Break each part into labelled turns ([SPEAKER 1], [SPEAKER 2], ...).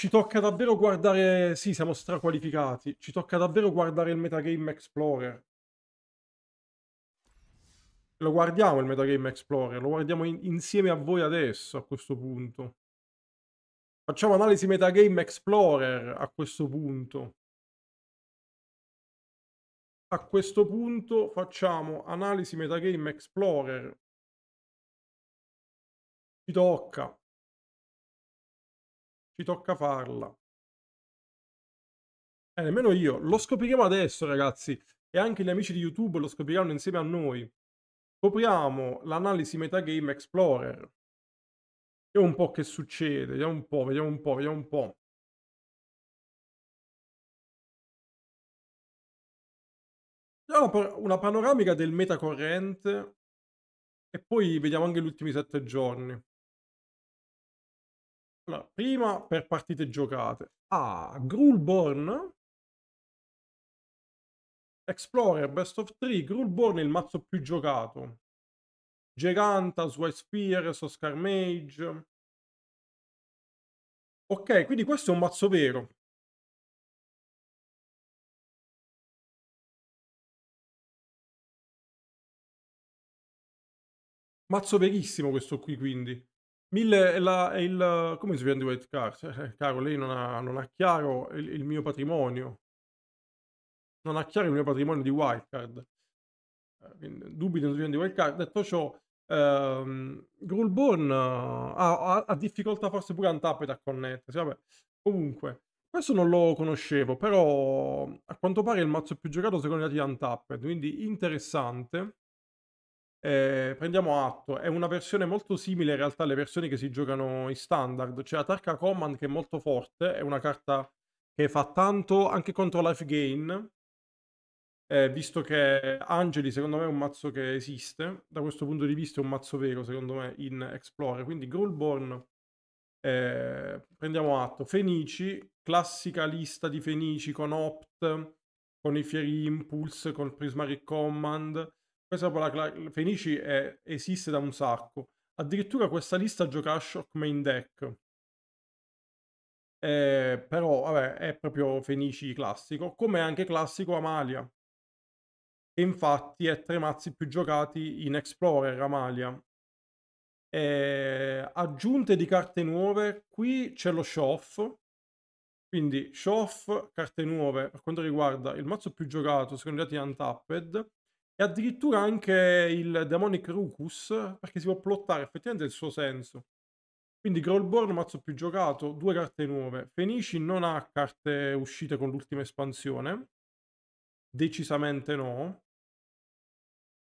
[SPEAKER 1] ci tocca davvero guardare. Sì, siamo straqualificati. Ci tocca davvero guardare il Metagame Explorer. Lo guardiamo il Metagame Explorer, lo
[SPEAKER 2] guardiamo in... insieme a voi adesso a questo punto. Facciamo analisi Metagame Explorer a questo punto. A questo punto facciamo analisi Metagame Explorer. Ci tocca. Ci tocca farla. E eh, nemmeno io. Lo scopriremo adesso, ragazzi.
[SPEAKER 1] E anche gli amici di YouTube lo scopriranno insieme a noi. Scopriamo l'analisi Metagame
[SPEAKER 2] Explorer. Vediamo un po' che succede. Vediamo un po', vediamo un po', vediamo un po'. una panoramica del meta corrente e poi vediamo anche gli ultimi sette giorni. Allora, prima per partite giocate. A ah, Grulborn. Explorer, Best of three. Grulborn è il mazzo più giocato. Giganta, Swipe Spear, Soscar Mage. Ok, quindi questo è un mazzo vero. Mazzo verissimo questo qui, quindi. Mille è, la, il... come si vende white card? Eh, eh, caro,
[SPEAKER 1] lei non ha, non ha chiaro il, il, mio patrimonio. Non ha chiaro il mio patrimonio di white card. Eh, Dubito di white card. Detto ciò, ehm, Grulborn ha, ha, ha, difficoltà forse pure Untapped a connettersi. Vabbè. Comunque, questo non lo conoscevo, però a quanto pare è il mazzo più giocato secondo i dati di Untapped, quindi interessante. Eh, prendiamo atto, è una versione molto simile in realtà alle versioni che si giocano in standard. C'è la Tarka Command che è molto forte, è una carta che fa tanto anche contro Life Gain, eh, visto che Angeli secondo me è un mazzo che esiste, da questo punto di vista è un mazzo vero secondo me in Explorer. Quindi Grullborn, eh, prendiamo atto. Fenici, classica lista di Fenici con Opt, con i Fieri Impulse, con Prismaric Command questa la, parola Fenici è, esiste da un sacco. Addirittura questa lista gioca a Shock Main Deck. Eh, però, vabbè, è proprio Fenici classico, come anche classico Amalia. E infatti è tra i mazzi più giocati in Explorer Amalia. Eh, aggiunte di carte nuove, qui c'è lo Shoff, quindi show carte nuove per quanto riguarda il mazzo più giocato secondo i dati Untapped e addirittura anche il Demonic Rucus, perché si può plottare effettivamente il suo senso. Quindi Growlborn, mazzo più giocato, due carte nuove. Fenici non ha carte uscite con l'ultima espansione, decisamente no.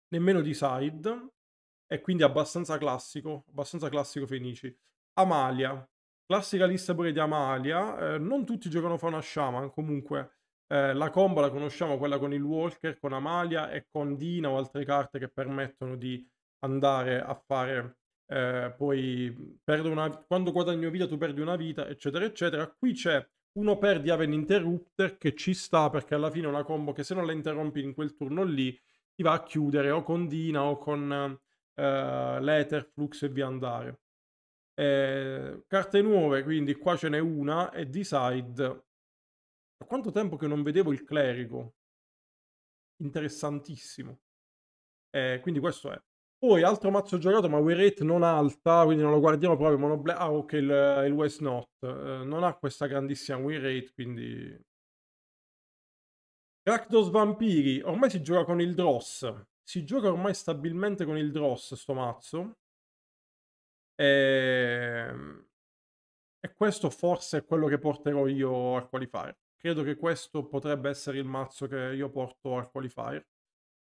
[SPEAKER 1] Nemmeno di side, e quindi abbastanza classico, abbastanza classico Fenici. Amalia, classica lista pure di Amalia, eh, non tutti giocano Fauna Shaman, comunque eh, la combo la conosciamo, quella con il Walker, con Amalia e con Dina o altre carte che permettono di andare a fare eh, poi una, quando guadagno vita tu perdi una vita, eccetera, eccetera. Qui c'è uno per perdi Aven Interrupter che ci sta perché alla fine è una combo che se non la interrompi in quel turno lì ti va a chiudere o con Dina o con eh, l'Ether, Flux e via andare. Eh, carte nuove, quindi qua ce n'è una e Decide da quanto tempo che non vedevo il clerico? Interessantissimo. Eh, quindi questo è. Poi altro mazzo giocato, ma Weret non alta, quindi non lo guardiamo proprio. Mono ah, ok, il, il West Not. Eh, non ha questa grandissima win rate, quindi... Rakdos Vampiri. Ormai si gioca con il Dross. Si gioca ormai stabilmente con il Dross, sto mazzo. E... Ehm, e questo forse è quello che porterò io a qualifare. Credo che questo potrebbe essere il mazzo che io porto al qualifier,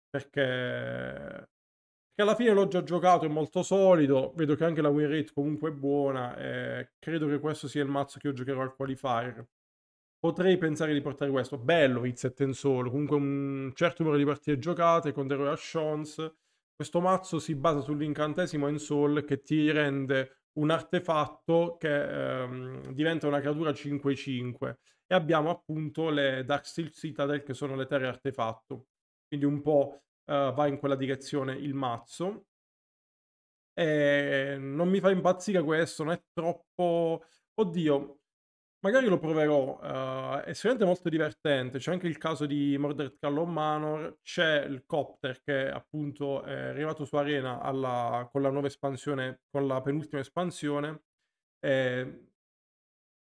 [SPEAKER 1] perché perché alla fine l'ho già giocato, è molto solido, vedo che anche la win rate comunque è buona e credo che questo sia il mazzo che io giocherò al qualifier. Potrei pensare di portare questo, bello Vizzet in solo, comunque un certo numero di partite giocate con Deroy Ashons. Questo mazzo si basa sull'incantesimo Ensoul che ti rende un artefatto che ehm, diventa una creatura 5-5 e abbiamo appunto le Dark Steel Citadel che sono le terre artefatto. Quindi un po' uh, va in quella direzione il mazzo. E non mi fa impazzire questo, non è troppo... Oddio, magari lo proverò, uh, è sicuramente molto divertente, c'è anche il caso di Murdered Callon Manor, c'è il Copter che appunto è arrivato su Arena alla, con la nuova espansione, con la penultima espansione, eh,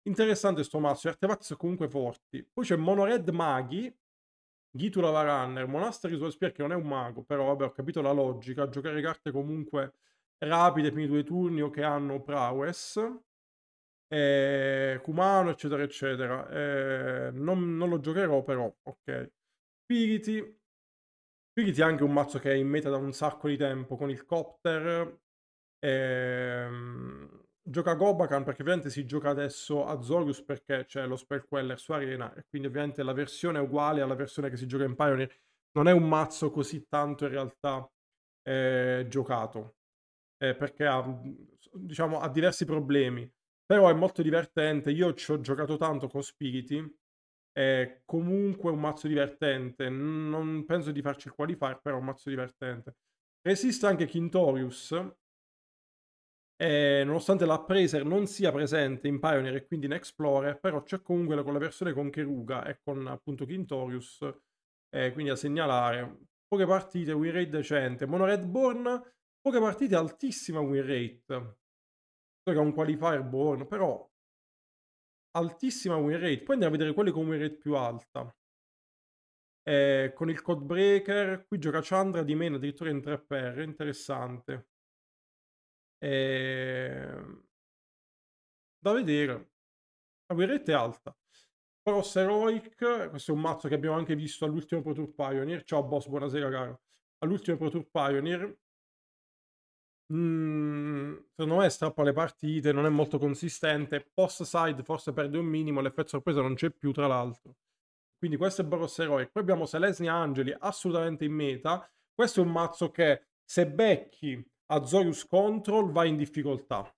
[SPEAKER 1] Interessante sto mazzo, gli artefatti sono comunque forti. Poi c'è Monored Maghi, Gitu la Monastery Soul Spear che non è un mago, però vabbè ho capito la logica, giocare carte comunque rapide, primi due turni o che hanno prowess, eh, Kumano eccetera eccetera. Eh, non, non, lo giocherò però, ok. Spiriti, Spiriti è anche un mazzo che è in meta da un sacco di tempo con il copter. Ehm gioca Gobakan perché ovviamente si gioca adesso a Zorius perché c'è lo Spellqueller su Arena e quindi ovviamente la versione è uguale alla versione che si gioca in Pioneer. Non è un mazzo così tanto in realtà eh, giocato eh, perché ha, mm, diciamo, ha diversi problemi. Però è molto divertente. Io ci ho giocato tanto con Spiriti. È comunque un mazzo divertente. Non penso di farci il qualifier, però è un mazzo divertente. Esiste anche Kintorius, e nonostante la non sia presente in Pioneer e quindi in Explorer, però c'è comunque la collaborazione con Keruga e con appunto Kintorius, eh, quindi a segnalare poche partite, win rate decente. Mono Redborn, poche partite, altissima win rate. So che è un qualifier born, però altissima win rate. Poi andiamo a vedere quelle con win rate più alta. Eh, con il Codebreaker, qui gioca Chandra di meno addirittura in 3 per, interessante. E... Ehm, da vedere. La guerretta è alta. Cross Heroic, questo è un mazzo che abbiamo anche visto all'ultimo Pro Tour Pioneer. Ciao boss, buonasera caro. All'ultimo Pro Tour Pioneer. Mm, secondo me strappa le partite, non è molto consistente. Post side forse perde un minimo, l'effetto sorpresa non c'è più tra l'altro. Quindi questo è Boros Heroic. Poi abbiamo Selesnia Angeli, assolutamente in meta. Questo è un mazzo che se becchi Azorius Control va in difficoltà.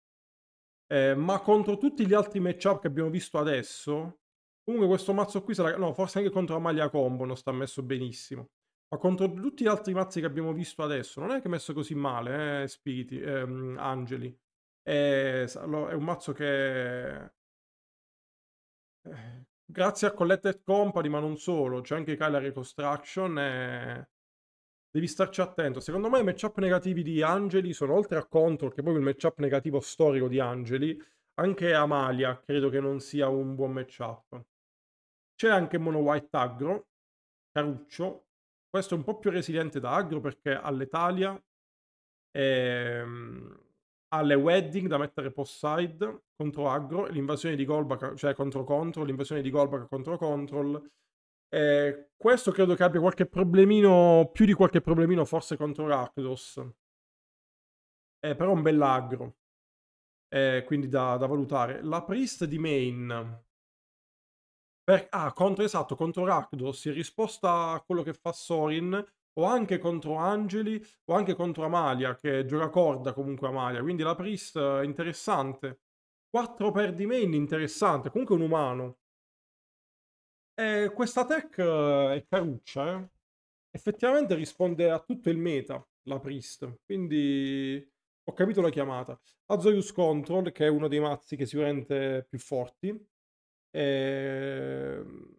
[SPEAKER 1] Eh, ma contro tutti gli altri matchup che abbiamo visto adesso, comunque questo mazzo qui sarà... No, forse anche contro Amalia Combo non sta messo benissimo. Ma contro tutti gli altri mazzi che abbiamo visto adesso, non è che è messo così male, eh, Spiriti, ehm, Angeli. È, eh, è un mazzo che... Eh, grazie a Collected Company, ma non solo, c'è anche Kyler Reconstruction e eh, devi starci attento. Secondo me i matchup negativi di Angeli sono oltre a Control, che è proprio il matchup negativo storico di Angeli, anche Amalia credo che non sia un buon matchup. C'è anche Mono White Agro, Caruccio, questo è un po' più resiliente da Agro perché ha l'Italia, ehm, ha le Wedding da mettere post side contro Agro, l'invasione di Golbaka, cioè contro Control, l'invasione di Golbaka contro Control, eh, questo credo che abbia qualche problemino, più di qualche problemino forse contro Rakdos. Eh, però è un bell'aggro. Eh, quindi da, da, valutare. La Priest di main. Per, ah, contro, esatto, contro Rakdos, in risposta a quello che fa Sorin, o anche contro Angeli, o anche contro Amalia, che gioca corda comunque Amalia, quindi la Priest eh, interessante. 4 per di main interessante, comunque un umano. E questa tech eh, è caruccia, eh? effettivamente risponde a tutto il meta, la Priest, quindi ho capito la chiamata. Azorius Control, che è uno dei mazzi che sicuramente più forti, e... Ehm,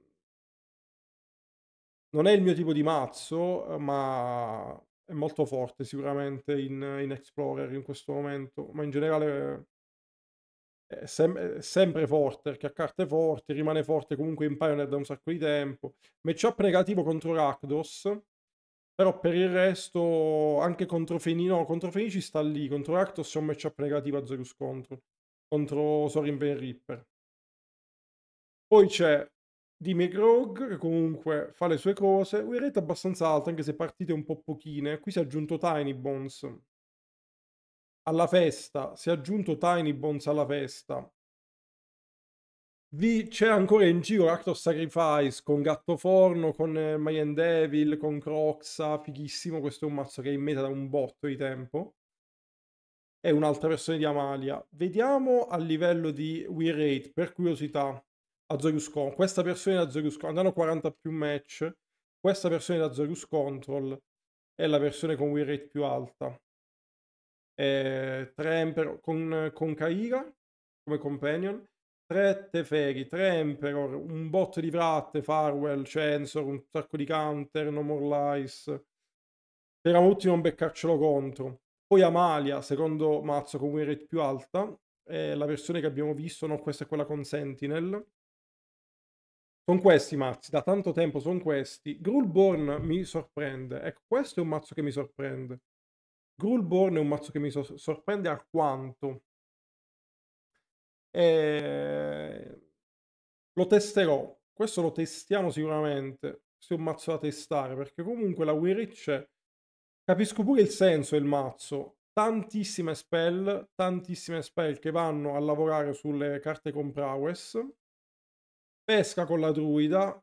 [SPEAKER 1] non è il mio tipo di mazzo, ma è molto forte sicuramente in, in Explorer in questo momento, ma in generale eh, sem- eh, sempre forte perché ha carte forti rimane forte comunque in Pioneer da un sacco di tempo. Matchup negativo contro Rakdos, però per il resto anche contro Feni, no, contro Feni ci sta lì, contro Rakdos è un matchup negativo a Zerus Control, contro Sorin Vein Ripper. Poi c'è Dime Grog, che comunque fa le sue cose. Una rete abbastanza alta, anche se partite un po' pochine. Qui si è aggiunto Tiny Bones, alla festa, si è aggiunto Tiny Bones alla festa. Vi, c'è ancora in giro Act of Sacrifice con Gatto Forno, con eh, Mayan Devil, con Croxa, fighissimo, questo è un mazzo che è in meta da un botto di tempo. È un'altra versione di Amalia. Vediamo a livello di win rate, per curiosità, Azorius Con. Questa versione di Azorius Control, hanno 40 più match, questa versione di Azorius Control è la versione con win rate più alta eh, tre Emperor con, con Kaira come companion, tre Teferi, tre Emperor, un bot di Vratte, Farwell, Censor, un sacco di counter, No More Lies. Speriamo tutti non beccarcelo contro. Poi Amalia, secondo mazzo con win rate più alta, è la versione che abbiamo visto, no questa è quella con Sentinel. Sono questi mazzi, da tanto tempo sono questi. Grulborn mi sorprende, ecco questo è un mazzo che mi sorprende. Grulborn è un mazzo che mi so- sorprende alquanto. E... Ehm, lo testerò. Questo lo testiamo sicuramente. Questo è un mazzo da testare perché comunque la Witch capisco pure il senso del mazzo. Tantissime spell, tantissime spell che vanno a lavorare sulle carte con prowess. Pesca con la druida.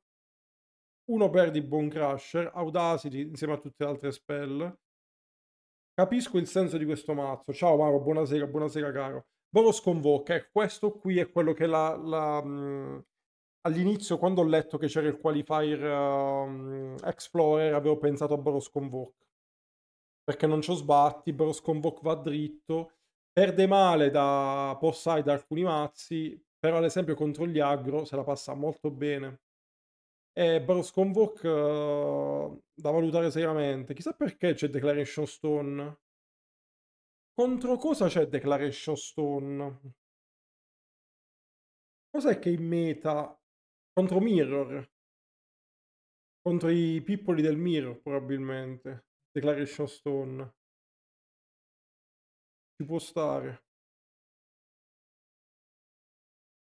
[SPEAKER 1] Uno perdi Bone Crusher, Audacity insieme a tutte le altre spell Capisco il senso di questo mazzo. Ciao Mauro, buonasera, buonasera caro. Boros Convoca, eh, ecco, questo qui è quello che la, la, mh, all'inizio quando ho letto che c'era il Qualifier um, Explorer avevo pensato a Boros Convoke. Perché non ci ho sbatti, Boros Convoke va dritto, perde male da Porsai da alcuni mazzi, però ad esempio contro gli aggro se la passa molto bene. È Boros Convoke uh, da valutare seriamente. Chissà perché c'è Declaration Stone. Contro cosa
[SPEAKER 2] c'è Declaration Stone? Cos'è che in meta? Contro Mirror. Contro i pippoli del Mirror, probabilmente. Declaration Stone. Ci può stare.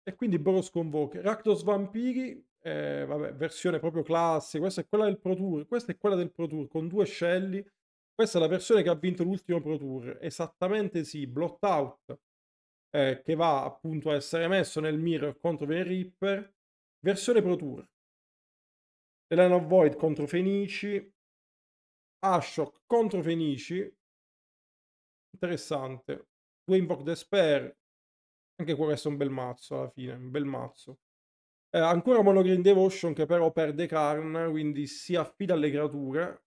[SPEAKER 2] E quindi Boros Convoke.
[SPEAKER 1] Rakdos Vampiri eh, vabbè, versione proprio classica, questa è quella del Pro Tour, questa è quella del Pro Tour con due scelli, questa è la versione che ha vinto l'ultimo Pro Tour, esattamente sì, Blot Out, eh, che va appunto a essere messo nel mirror contro Venripper,
[SPEAKER 2] versione Pro Tour, Elena Void contro Fenici, Ashok contro Fenici, interessante,
[SPEAKER 1] due Invoke Despair, anche questo è un bel mazzo alla fine, un bel mazzo. Eh, ancora Monogreen Devotion che però perde Karn, quindi si affida alle creature.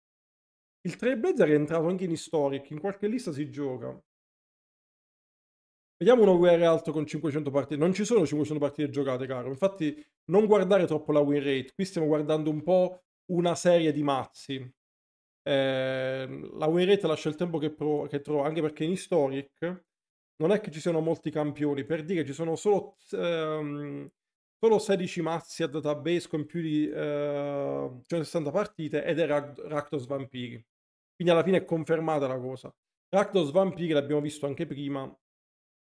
[SPEAKER 1] Il Trailblazer è entrato anche in Historic, in qualche lista si gioca. Vediamo uno guerre alto con 500 partite. Non ci sono 500 partite giocate, caro. Infatti, non guardare troppo la win rate. Qui stiamo guardando un po' una serie di mazzi. Eh, la win rate lascia il tempo che, pro- che trova, anche perché in Historic non è che ci siano molti campioni. Per dire, ci sono solo ehm, solo 16 mazzi a database con più di eh, 160 partite ed è Rakdos Vampiri. Quindi alla fine è confermata la cosa. Rakdos Vampiri l'abbiamo visto anche prima,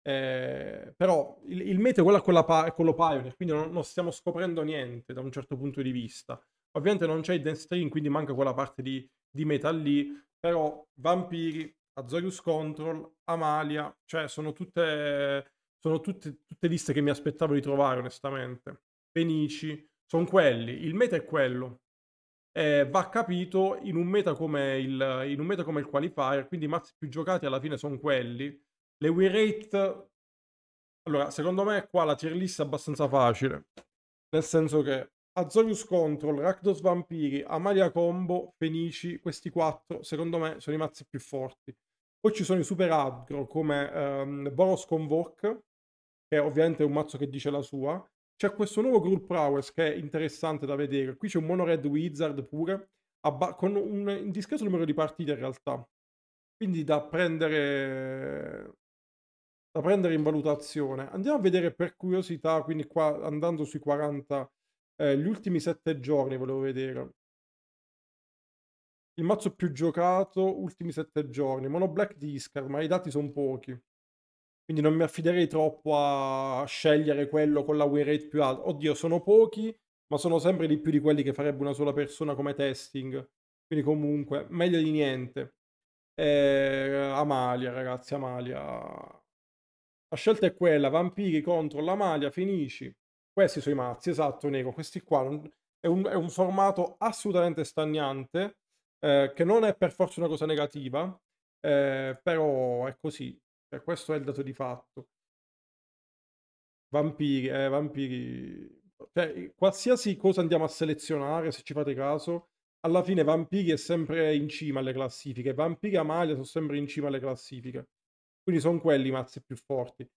[SPEAKER 1] eh, però il, il meta è quello, quella, quello Pioneer, quindi non, non, stiamo scoprendo niente da un certo punto di vista. Ovviamente non c'è il Dance String, quindi manca quella parte di, di meta lì, però Vampiri, Azorius Control, Amalia, cioè sono tutte sono tutte, tutte liste che mi aspettavo di trovare, onestamente. Fenici, sono quelli. Il meta è quello. Eh, va capito in un, meta come il, in un meta come il qualifier, quindi i mazzi più giocati alla fine sono quelli. Le win rate... Allora, secondo me qua la tier list è abbastanza facile. Nel senso che Azorius Control, Rakdos Vampiri, Amalia Combo, Fenici, questi quattro, secondo me, sono i mazzi più forti. Poi ci sono i super aggro come ehm, Boros Convoke, che ovviamente è un mazzo che dice la sua. C'è questo nuovo Gruul Prowess che è interessante da vedere. Qui c'è un mono red wizard pure, ba- con un indiscreto numero di partite in realtà. Quindi da prendere da prendere in valutazione. Andiamo a vedere per curiosità, quindi qua andando sui 40, eh, gli ultimi 7 giorni volevo vedere. Il mazzo più giocato, ultimi 7 giorni. Mono Black Discard, ma i dati sono pochi. Quindi non mi affiderei troppo a scegliere quello con la win rate più alta. Oddio, sono pochi, ma sono sempre di più di quelli che farebbe una sola persona come testing. Quindi comunque, meglio di niente. Eh, Amalia, ragazzi, Amalia. La scelta è quella, vampiri contro l'Amalia, finisci. Questi sono i mazzi, esatto, Nego. Questi qua non... è, un, è, un, formato assolutamente stagnante, eh, che non è per forza una cosa negativa, eh, però è così. Cioè, questo è il dato di fatto. Vampiri, eh, vampiri... Cioè, qualsiasi cosa andiamo a selezionare, se ci fate caso, alla fine vampiri è sempre in cima alle classifiche. Vampiri e Amalia sono sempre in cima alle classifiche. Quindi sono quelli i mazzi più forti.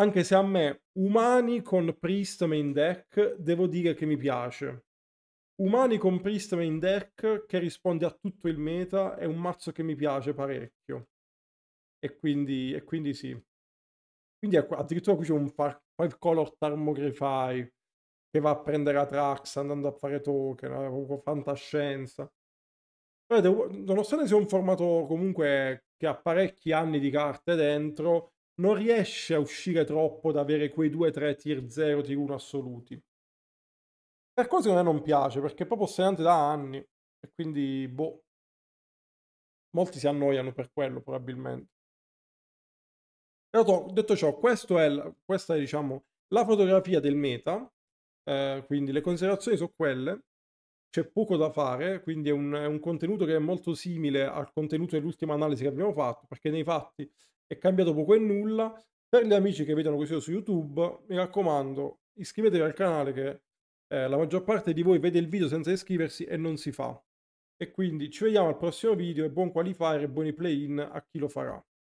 [SPEAKER 1] Anche se a me, umani con Priest main deck, devo dire che mi piace. Umani con Priest main deck, che risponde a tutto il meta, è un mazzo che mi piace parecchio e quindi, e quindi sì. Quindi addirittura qui c'è un far, file color Tarmogrify che va a prendere Atrax andando a fare token, proprio eh, fantascienza. Vedete, nonostante sia un formato comunque che ha parecchi anni di carte dentro, non riesce a uscire troppo da avere quei 2-3 tier 0, tier 1 assoluti.
[SPEAKER 2] Per cose a me non piace, perché è proprio stagnante da anni, e quindi, boh, molti si annoiano per quello probabilmente
[SPEAKER 1] detto ciò, è la, questa è diciamo, la fotografia del meta, eh, quindi le considerazioni sono quelle, c'è poco da fare, quindi è un, è un, contenuto che è molto simile al contenuto dell'ultima analisi che abbiamo fatto, perché nei fatti è cambiato poco e nulla. Per gli amici che vedono questo video su YouTube, mi raccomando, iscrivetevi al canale che eh, la maggior parte di voi vede il video senza iscriversi e non si fa. E quindi ci vediamo al prossimo video e buon qualifier e buoni play-in a chi lo farà.